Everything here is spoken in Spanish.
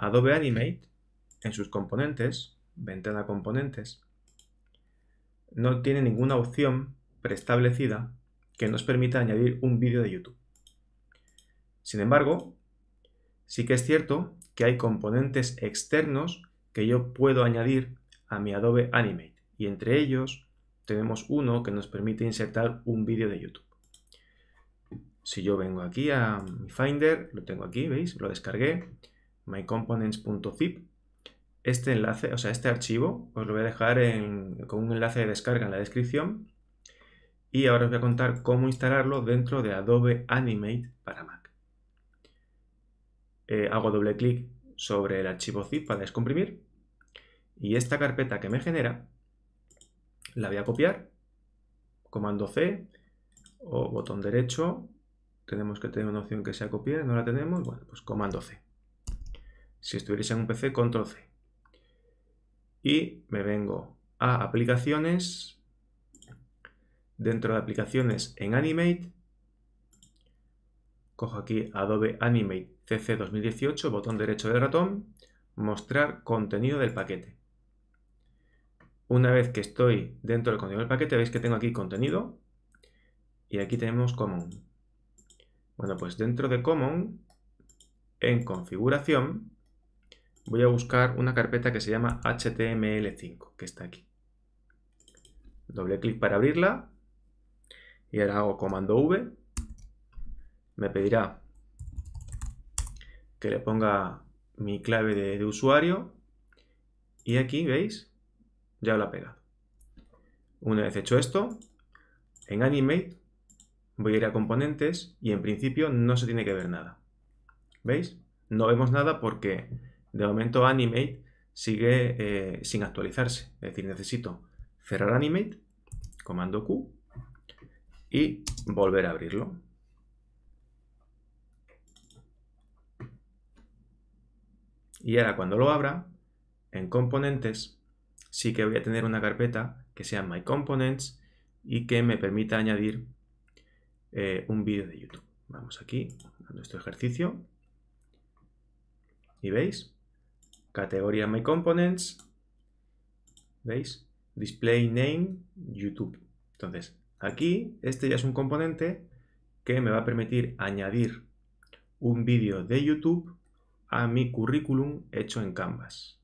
Adobe Animate, en sus componentes, ventana componentes, no tiene ninguna opción preestablecida que nos permita añadir un vídeo de YouTube. Sin embargo, sí que es cierto que hay componentes externos que yo puedo añadir a mi Adobe Animate y entre ellos tenemos uno que nos permite insertar un vídeo de YouTube. Si yo vengo aquí a mi Finder, lo tengo aquí, ¿veis? Lo descargué mycomponents.zip. Este enlace, o sea, este archivo, os lo voy a dejar con un enlace de descarga en la descripción. Y ahora os voy a contar cómo instalarlo dentro de Adobe Animate para Mac. Eh, hago doble clic sobre el archivo zip para descomprimir. Y esta carpeta que me genera, la voy a copiar. Comando C o botón derecho. Tenemos que tener una opción que sea copiar, no la tenemos. Bueno, pues comando C. Si estuviese en un PC, control C. Y me vengo a aplicaciones. Dentro de aplicaciones en Animate. Cojo aquí Adobe Animate CC 2018, botón derecho del ratón. Mostrar contenido del paquete. Una vez que estoy dentro del contenido del paquete, veis que tengo aquí contenido. Y aquí tenemos Common. Bueno, pues dentro de Common, en configuración, voy a buscar una carpeta que se llama HTML5, que está aquí. Doble clic para abrirla. Y ahora hago comando V. Me pedirá que le ponga mi clave de, usuario. Y aquí, ¿veis? Ya lo ha pegado. Una vez hecho esto, en Animate voy a ir a componentes y en principio no se tiene que ver nada. ¿Veis? No vemos nada porque de momento Animate sigue eh, sin actualizarse. Es decir, necesito cerrar Animate, comando Q, y volver a abrirlo. Y ahora cuando lo abra, en componentes, sí que voy a tener una carpeta que sea My Components y que me permita añadir eh, un vídeo de YouTube. Vamos aquí a nuestro ejercicio. ¿Y veis? categoría My Components, ¿veis? Display Name YouTube. Entonces, aquí este ya es un componente que me va a permitir añadir un vídeo de YouTube a mi currículum hecho en Canvas.